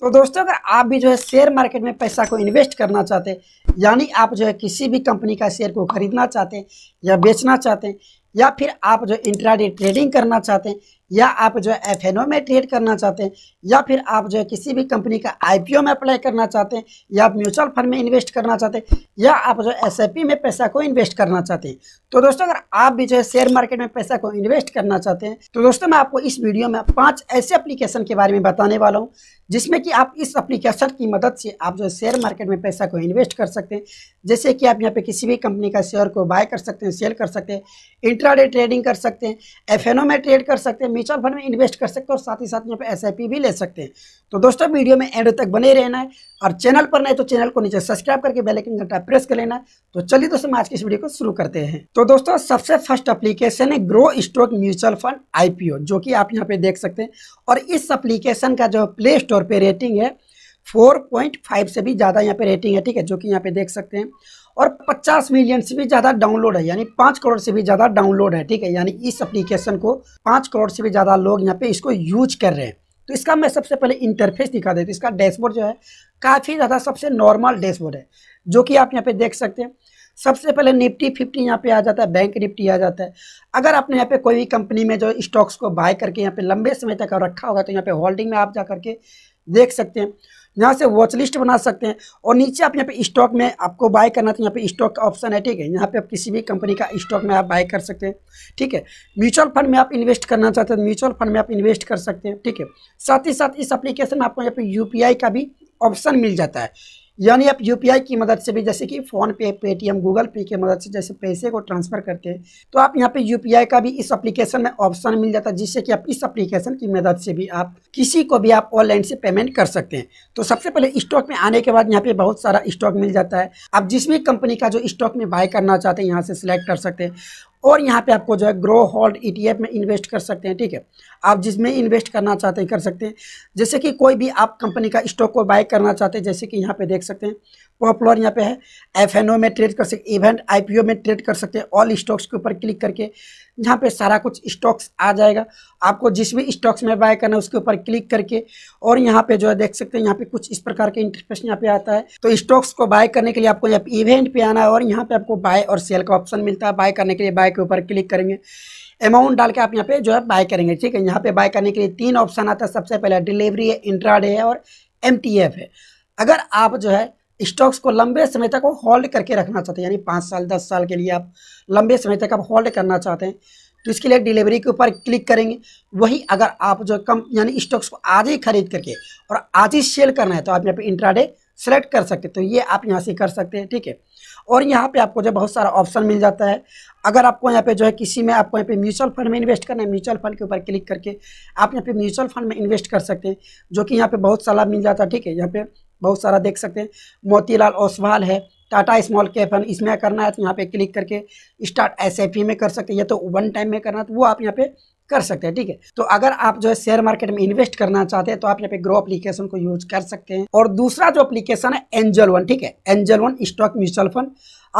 तो दोस्तों अगर आप भी जो है शेयर मार्केट में पैसा को इन्वेस्ट करना चाहते हैं यानी आप जो है किसी भी कंपनी का शेयर को खरीदना चाहते हैं या बेचना चाहते हैं या फिर आप जो इंट्राडे ट्रेडिंग करना चाहते हैं या आप जो है एफ एन ओ में ट्रेड करना चाहते हैं या फिर आप जो है किसी भी कंपनी का आई पी ओ में अप्लाई करना चाहते हैं या आप म्यूचुअल फंड में इन्वेस्ट करना चाहते हैं या आप जो एस आई पी में पैसा को इन्वेस्ट करना चाहते हैं तो दोस्तों अगर आप भी जो है शेयर मार्केट में पैसा को इन्वेस्ट करना चाहते हैं तो दोस्तों मैं आपको इस वीडियो में पाँच ऐसे अप्लीकेशन के बारे में बताने वाला हूँ जिसमें कि आप इस अप्लीकेशन की मदद से आप जो शेयर मार्केट में पैसा को इन्वेस्ट कर सकते हैं जैसे कि आप यहाँ पे किसी भी कंपनी का शेयर को बाय कर सकते हैं सेल कर सकते हैं इंट्राडे ट्रेडिंग कर सकते हैं एफ ओ में ट्रेड कर सकते हैं म्यूचुअल फंड में इन्वेस्ट कर सकते हैं और साथ ही साथ यहाँ पे एस भी ले सकते हैं तो दोस्तों वीडियो में एंड तक बने रहना है और चैनल पर नहीं तो चैनल को नीचे सब्सक्राइब करके बेलाइकन घंटा प्रेस कर लेना तो चलिए दोस्तों आज की इस वीडियो को शुरू करते हैं तो दोस्तों सबसे फर्स्ट अप्लीकेशन है ग्रो स्टॉक म्यूचुअल फंड आई जो कि आप यहाँ पे देख सकते हैं और इस अप्लीकेशन का जो प्ले स्टोर पर रेटिंग है 4.5 से भी ज़्यादा यहाँ पे रेटिंग है ठीक है जो कि यहाँ पे देख सकते हैं और 50 मिलियन से भी ज़्यादा डाउनलोड है यानी पाँच करोड़ से भी ज़्यादा डाउनलोड है ठीक है यानी इस एप्लीकेशन को पाँच करोड़ से भी ज़्यादा लोग यहाँ पे इसको यूज कर रहे हैं तो इसका मैं सबसे पहले इंटरफेस दिखा देती हूँ इसका डैशबोर्ड जो है काफ़ी ज़्यादा सबसे नॉर्मल डैशबोर्ड है जो कि आप यहाँ पे देख सकते हैं सबसे पहले निफ्टी फिफ्टी यहाँ पे आ जाता है बैंक निफ्टी आ जाता है अगर आपने यहाँ पे कोई भी कंपनी में जो स्टॉक्स को बाय करके यहाँ पे लंबे समय तक रखा होगा तो यहाँ पे होल्डिंग में आप जा करके देख सकते हैं यहाँ से वॉच लिस्ट बना सकते हैं और नीचे आप यहाँ पे स्टॉक में आपको बाय करना था यहाँ पे स्टॉक का ऑप्शन है ठीक है यहाँ पे आप किसी भी कंपनी का स्टॉक में आप बाय कर सकते हैं ठीक है म्यूचुअल फंड में आप इन्वेस्ट करना चाहते हैं म्यूचुअल तो फंड में आप इन्वेस्ट कर सकते हैं ठीक है साथ ही साथ इस अप्लीकेशन में आपको यहाँ पे यू का भी ऑप्शन मिल जाता है यानी आप यू की मदद से भी जैसे कि फ़ोनपे पेटीएम गूगल पे की मदद से जैसे पैसे को ट्रांसफ़र करते हैं तो आप यहाँ पे यू का भी इस एप्लीकेशन में ऑप्शन मिल जाता है जिससे कि आप इस एप्लीकेशन की मदद से भी आप किसी को भी आप ऑनलाइन से पेमेंट कर सकते हैं तो सबसे पहले स्टॉक में आने के बाद यहाँ पे बहुत सारा स्टॉक मिल जाता है आप जिस भी कंपनी का जो स्टॉक में बाय करना चाहते हैं यहाँ से सिलेक्ट कर सकते हैं और यहाँ पे आपको जो है ग्रो होल्ड ईटीएफ में इन्वेस्ट कर सकते हैं ठीक है आप जिसमें इन्वेस्ट करना चाहते हैं कर सकते हैं जैसे कि कोई भी आप कंपनी का स्टॉक को बाय करना चाहते हैं जैसे कि यहाँ पे देख सकते हैं पॉपुलर यहाँ पे है एफ में ट्रेड कर सकते इवेंट आईपीओ में ट्रेड कर सकते हैं ऑल स्टॉक्स के ऊपर क्लिक करके यहाँ पे सारा कुछ स्टॉक्स आ जाएगा आपको जिस भी स्टॉक्स में बाय करना है उसके ऊपर क्लिक करके और यहाँ पे जो है देख सकते हैं यहाँ पे कुछ इस प्रकार के इंटरफेस यहाँ पे आता है तो स्टॉक्स को बाय करने के लिए आपको यहाँ इवेंट पे आना है और यहाँ पे आपको बाय और सेल का ऑप्शन मिलता है बाय करने के लिए बाय के ऊपर क्लिक करेंगे अमाउंट डाल के आप यहाँ पे जो है बाय करेंगे ठीक है यहाँ पे बाय करने के लिए तीन ऑप्शन आता है सबसे पहले डिलीवरी है इंट्राडे है और एम है अगर आप जो है स्टॉक्स को लंबे समय तक वो होल्ड करके रखना चाहते हैं यानी पाँच साल दस साल के लिए आप लंबे समय तक आप होल्ड करना चाहते हैं तो इसके लिए डिलीवरी के ऊपर क्लिक करेंगे वही अगर आप जो कम यानी स्टॉक्स को आज ही खरीद करके और आज ही सेल करना है तो आप यहाँ पे इंट्राडे सेलेक्ट कर सकते तो ये आप यहाँ से कर सकते हैं ठीक है और यहाँ पे आपको जो बहुत सारा ऑप्शन मिल जाता है अगर आपको यहाँ पे जो है किसी में आपको यहाँ पे म्यूचुअल फंड में इन्वेस्ट करना है म्यूचुअल फंड के ऊपर क्लिक करके आप यहाँ पे म्यूचुअल फंड में इन्वेस्ट कर सकते हैं जो कि यहाँ पे बहुत सारा मिल जाता है ठीक है यहाँ पे बहुत सारा देख सकते हैं मोतीलाल ओसवाल है टाटा स्मॉल कैप है इसमें करना है तो यहाँ पे क्लिक करके स्टार्ट एस में कर सकते हैं या तो वन टाइम में करना है तो वो आप यहाँ पे कर सकते हैं ठीक है तो अगर आप जो है शेयर मार्केट में इन्वेस्ट करना चाहते हैं तो आप यहाँ पे ग्रो एप्लीकेशन को यूज कर सकते हैं और दूसरा जो एप्लीकेशन है एंजल वन ठीक है Angel One stock mutual fund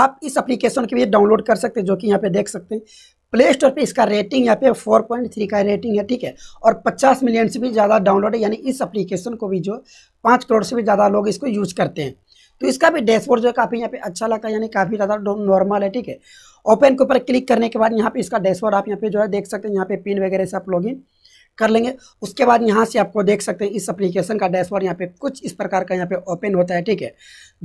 आप इस अप्लीकेशन के लिए डाउनलोड कर सकते हैं जो कि यहाँ पे देख सकते हैं प्ले स्टोर पर इसका रेटिंग यहाँ पे 4.3 का रेटिंग है ठीक है और 50 मिलियन से भी ज़्यादा डाउनलोड है यानी इस एप्लीकेशन को भी जो पाँच करोड़ से भी ज़्यादा लोग इसको यूज करते हैं तो इसका भी डैशबोर्ड जो है काफ़ी यहाँ पे अच्छा लगा यानी काफ़ी ज़्यादा नॉर्मल है ठीक है ओपन के ऊपर क्लिक करने के बाद यहाँ पे इसका डैशबोर्ड आप यहाँ पे जो है देख सकते हैं यहाँ पे पिन वगैरह से आप लॉगिन कर लेंगे उसके बाद यहाँ से आपको देख सकते हैं इस अप्लीकेशन का डैशबोर्ड यहाँ पे कुछ इस प्रकार का यहाँ पे ओपन होता है ठीक है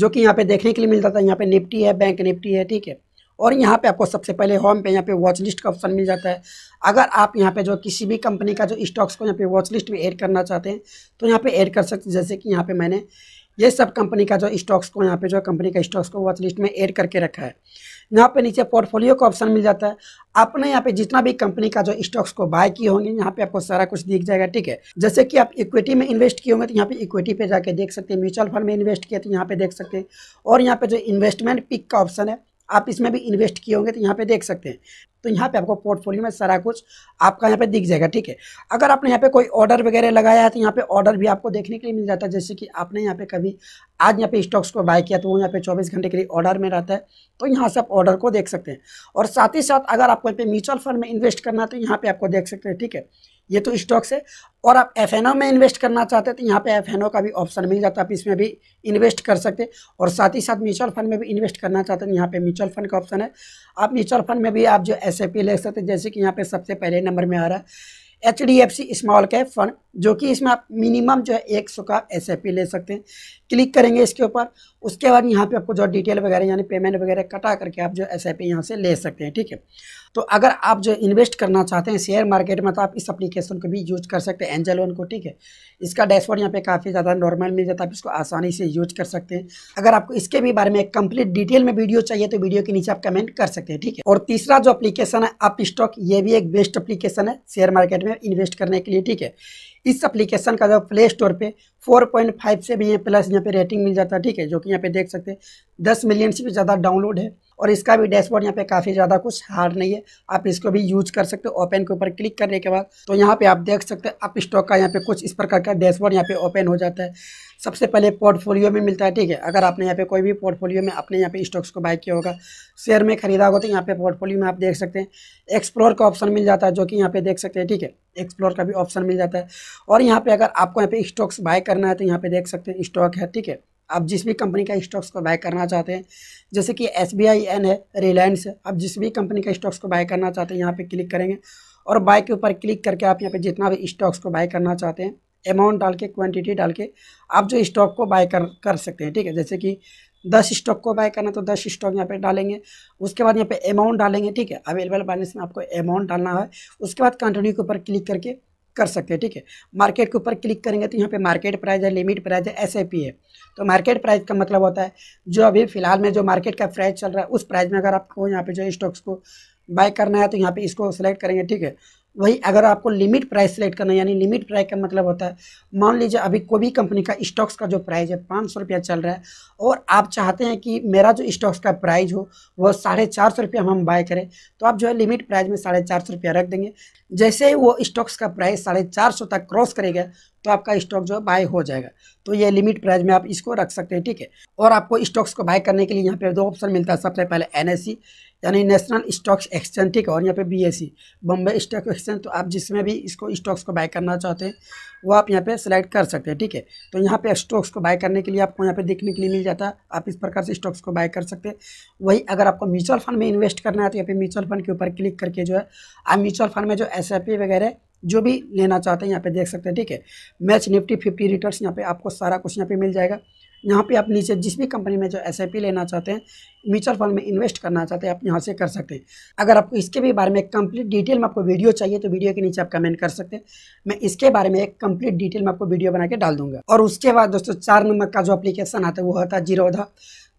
जो कि यहाँ पे देखने के लिए मिल जाता है यहाँ पे निफ्टी है बैंक निफ्टी है ठीक है और यहाँ पे आपको सबसे पहले होम पे यहाँ पे वॉच लिस्ट का ऑप्शन मिल जाता है अगर आप यहाँ पे जो किसी भी कंपनी का जो स्टॉक्स को यहाँ पे वॉच लिस्ट में ऐड करना चाहते हैं तो यहाँ पे ऐड कर सकते हैं जैसे कि यहाँ पे मैंने ये सब कंपनी का जो स्टॉक्स को यहाँ पे जो कंपनी का स्टॉक्स को वॉच लिस्ट में ऐड करके रखा है यहाँ पे नीचे पोर्टफोलियो का ऑप्शन मिल जाता है आपने यहाँ पे जितना भी कंपनी का जो स्टॉक्स को बाय किए होंगे यहाँ पे आपको सारा कुछ दिख जाएगा ठीक है जैसे कि आप इक्विटी में इन्वेस्ट किए होंगे तो यहाँ पे इक्विटी पे जाके देख सकते हैं म्यूचुअल फंड में इन्वेस्ट किए तो यहाँ पे देख सकते हैं और यहाँ पे जो इन्वेस्टमेंट पिक का ऑप्शन है आप इसमें भी इन्वेस्ट किए होंगे तो यहाँ पे देख सकते हैं तो यहाँ पे आपको पोर्टफोलियो में सारा कुछ आपका यहाँ पे दिख जाएगा ठीक है अगर आपने यहाँ पे कोई ऑर्डर वगैरह लगाया है तो यहाँ पे ऑर्डर भी आपको देखने के लिए मिल जाता है जैसे कि आपने यहाँ पे कभी आज यहाँ पे स्टॉक्स को बाय किया तो वो यहाँ पे 24 घंटे के लिए ऑर्डर में रहता है तो यहाँ से आप ऑर्डर को देख सकते हैं और साथ ही साथ अगर आपको यहाँ पे म्यूचुअल फंड में इन्वेस्ट करना है तो यहाँ पे आपको देख सकते हैं ठीक है ये तो स्टॉक्स है और आप एफ में इन्वेस्ट करना चाहते हैं तो यहाँ पे एफ का भी ऑप्शन मिल जाता है आप इसमें भी इन्वेस्ट कर सकते हैं और साथ ही साथ म्यूचुअल फंड में भी इन्वेस्ट करना चाहते हैं तो यहाँ पे म्यूचुअल फंड का ऑप्शन है आप म्यूचुअल फंड में भी आप जो एस ले सकते हैं जैसे कि यहाँ पे सबसे पहले नंबर में आ रहा है H D F C small cap fund जो कि इसमें आप मिनिमम जो है एक सौ का एस ले सकते हैं क्लिक करेंगे इसके ऊपर उसके बाद यहाँ पे आपको जो डिटेल वगैरह यानी पेमेंट वगैरह कटा करके आप जो एस आई यहाँ से ले सकते हैं ठीक है तो अगर आप जो इन्वेस्ट करना चाहते हैं शेयर मार्केट में तो आप इस अप्लीकेशन को भी यूज कर सकते हैं एंजल वन को ठीक है इसका डैशबोर्ड यहाँ पे काफ़ी ज़्यादा नॉर्मल मिल जाता है आप इसको आसानी से यूज कर सकते हैं अगर आपको इसके भी बारे में कंप्लीट डिटेल में वीडियो चाहिए तो वीडियो के नीचे आप कमेंट कर सकते हैं ठीक है और तीसरा जो अप्लीकेशन है आप स्टॉक ये भी एक बेस्ट अप्लीकेशन है शेयर मार्केट में इन्वेस्ट करने के लिए ठीक है इस एप्लीकेशन का जो प्ले स्टोर पे 4.5 से भी प्लस यहाँ पे रेटिंग मिल जाता है ठीक है जो कि यहाँ पे देख सकते हैं 10 मिलियन से भी ज़्यादा डाउनलोड है और इसका भी डैशबोर्ड यहाँ पे काफ़ी ज़्यादा कुछ हार्ड नहीं है आप इसको भी यूज कर सकते हो ओपन के ऊपर क्लिक करने के बाद तो यहाँ पे आप देख सकते हो आप स्टॉक का यहाँ पे कुछ इस प्रकार का डैशबोर्ड यहाँ पे ओपन हो जाता है सबसे पहले पोर्टफोलियो में मिलता है ठीक है अगर आपने यहाँ पे कोई भी पोर्टफोलियो में अपने यहाँ पे स्टॉक्स को बाय किया होगा शेयर में खरीदा होगा तो यहाँ पे पोर्टफोलियो में आप देख सकते हैं एक्सप्लोर का ऑप्शन मिल जाता है जो कि यहाँ पे देख सकते हैं ठीक है एक्सप्लोर का भी ऑप्शन मिल जाता है और यहाँ पे अगर आपको यहाँ पे स्टॉक्स बाय करना है तो यहाँ पे देख सकते हैं स्टॉक है ठीक है आप जिस भी कंपनी का स्टॉक्स को बाय करना चाहते हैं जैसे कि एस बी आई एन है रिलायंस है आप जिस भी कंपनी का स्टॉक्स को बाय करना चाहते हैं यहाँ पे क्लिक करेंगे और बाय के ऊपर क्लिक करके आप यहाँ पे जितना भी स्टॉक्स को बाय करना चाहते हैं अमाउंट डाल के क्वान्टिटी डाल के आप जो स्टॉक को बाय कर कर सकते हैं ठीक है जैसे कि दस स्टॉक को बाय करना तो दस स्टॉक यहाँ पे डालेंगे उसके बाद यहाँ पे अमाउंट डालेंगे ठीक है अवेलेबल बैलेंस में आपको अमाउंट डालना है उसके बाद कंटिन्यू के ऊपर क्लिक करके कर सकते हैं ठीक है मार्केट के ऊपर क्लिक करेंगे तो यहाँ पे मार्केट प्राइस है लिमिट प्राइस है एस है तो मार्केट प्राइस का मतलब होता है जो अभी फिलहाल में जो मार्केट का प्राइस चल रहा है उस प्राइस में अगर आपको यहाँ पे जो स्टॉक्स को बाय करना है तो यहाँ पे इसको सेलेक्ट करेंगे ठीक है वही अगर आपको लिमिट प्राइस सेलेक्ट करना यानी लिमिट प्राइस का मतलब होता है मान लीजिए अभी कोई भी कंपनी का स्टॉक्स का जो प्राइस है पाँच सौ रुपया चल रहा है और आप चाहते हैं कि मेरा जो स्टॉक्स का प्राइस हो वो साढ़े चार सौ रुपया हम बाय करें तो आप जो है लिमिट प्राइस में साढ़े चार सौ रुपया रख देंगे जैसे ही वो स्टॉक्स का प्राइस साढ़े चार सौ तक क्रॉस करेगा तो आपका स्टॉक जो है बाय हो जाएगा तो ये लिमिट प्राइस में आप इसको रख सकते हैं ठीक है और आपको स्टॉक्स को बाय करने के लिए यहाँ पे दो ऑप्शन मिलता है सबसे पहले एन यानी नेशनल स्टॉक्स एक्सचेंज ठीक है और यहाँ पे बीएसई बम्बई स्टॉक एक्सचेंज तो आप जिसमें भी इसको स्टॉक्स को बाय करना चाहते हैं वो आप यहाँ पे सिलेक्ट कर सकते हैं ठीक है तो यहाँ पे स्टॉक्स को बाय करने के लिए आपको यहाँ पे देखने के लिए मिल जाता है आप इस प्रकार से स्टॉक्स को बाय कर सकते हैं वही अगर आपको म्यूचुअल फंड में इन्वेस्ट करना है तो यहाँ पे म्यूचुअल फंड के ऊपर क्लिक करके जो है आप म्यूचुअल फंड में जो एस वगैरह जो भी लेना चाहते हैं यहाँ पे देख सकते हैं ठीक है मैच निफ्टी फिफ्टी रिटर्न यहाँ पे आपको सारा कुछ यहाँ पे मिल जाएगा यहाँ पे आप नीचे जिस भी कंपनी में जो एस लेना चाहते हैं म्यूचुअल फंड में इन्वेस्ट करना चाहते हैं आप यहाँ से कर सकते हैं अगर आपको इसके भी बारे में कंप्लीट डिटेल में आपको वीडियो चाहिए तो वीडियो के नीचे आप कमेंट कर सकते हैं मैं इसके बारे में एक कंप्लीट डिटेल में आपको वीडियो बना के डाल दूंगा और उसके बाद दोस्तों चार नंबर का जो अपलीकेशन आता है वो होता है जीरोधा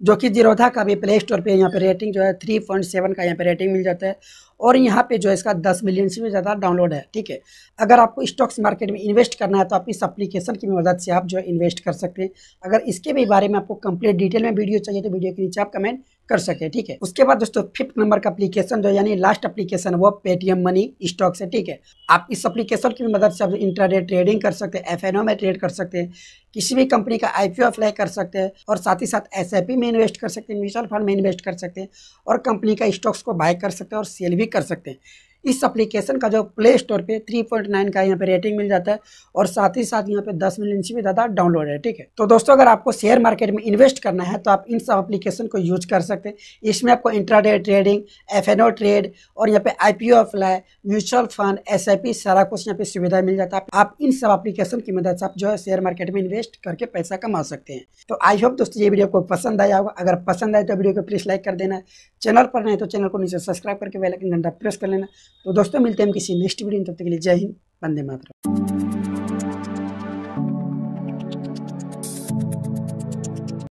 जो कि जीरोधा का भी प्ले स्टोर पर यहाँ पर रेटिंग जो है थ्री पॉइंट सेवन का यहाँ पे रेटिंग मिल जाता है और यहाँ पे जो है इसका दस मिलियन से भी ज़्यादा डाउनलोड है ठीक है अगर आपको स्टॉक्स मार्केट में इन्वेस्ट करना है तो आप इस एप्लीकेशन की मदद से आप जो है इन्वेस्ट कर सकते हैं अगर इसके भी बारे में आपको कंप्लीट डिटेल में वीडियो चाहिए तो वीडियो के नीचे आप कमेंट कर सके ठीक है उसके बाद दोस्तों फिफ्थ नंबर का एप्लीकेशन जो यानी लास्ट एप्लीकेशन वो पेटीएम मनी स्टॉक से ठीक है आप इस एप्लीकेशन की मदद से आप इंटरनेट ट्रेडिंग कर सकते हैं एफ में ट्रेड कर सकते हैं किसी भी कंपनी का आई अप्लाई कर सकते हैं और साथ ही साथ एस में इन्वेस्ट कर सकते हैं म्यूचुअल फंड में इन्वेस्ट कर सकते हैं और कंपनी का स्टॉक्स को बाय कर सकते हैं और सेल भी कर सकते हैं इस एप्लीकेशन का जो प्ले स्टोर पे 3.9 का यहाँ पे रेटिंग मिल जाता है और साथ ही साथ यहाँ पे 10 मिलियन से भी ज़्यादा डाउनलोड है ठीक है तो दोस्तों अगर आपको शेयर मार्केट में इन्वेस्ट करना है तो आप इन सब अप्लीकेशन को यूज कर सकते हैं इसमें आपको इंट्राडे ट्रेडिंग एफ ट्रेड और यहाँ पे I P apply mutual fund एस सारा कुछ यहाँ पे सुविधा मिल जाता है आप इन सब अप्लीकेशन की मदद से आप जो है शेयर मार्केट में इन्वेस्ट करके पैसा कमा सकते हैं तो आई होप दोस्तों ये वीडियो आपको पसंद आया होगा अगर पसंद आए तो वीडियो को प्लीज़ लाइक कर देना चैनल पर नहीं तो चैनल को नीचे सब्सक्राइब करके बेलाइकन घंटा प्रेस कर लेना तो दोस्तों मिलते हैं हम किसी नेक्स्ट वीडियो में तब तक के लिए जय हिंद वंदे मातरम